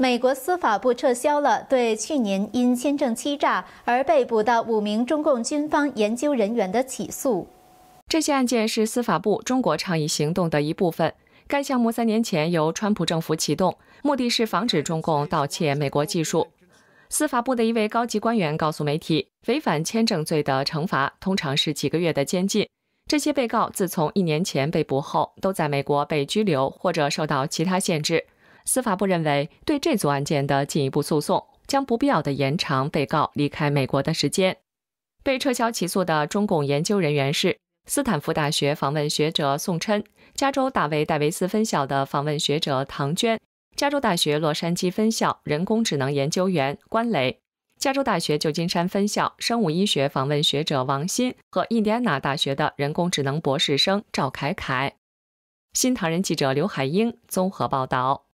美国司法部撤销了对去年因签证欺诈而被捕的五名中共军方研究人员的起诉。这起案件是司法部“中国倡议行动”的一部分。该项目三年前由川普政府启动，目的是防止中共盗窃美国技术。司法部的一位高级官员告诉媒体：“违反签证罪的惩罚通常是几个月的监禁。这些被告自从一年前被捕后，都在美国被拘留或者受到其他限制。”司法部认为，对这组案件的进一步诉讼将不必要的延长被告离开美国的时间。被撤销起诉的中共研究人员是斯坦福大学访问学者宋琛、加州大卫戴维斯分校的访问学者唐娟、加州大学洛杉矶分校人工智能研究员关雷、加州大学旧金山分校生物医学访问学者王鑫和印第安纳大学的人工智能博士生赵凯凯。新唐人记者刘海英综合报道。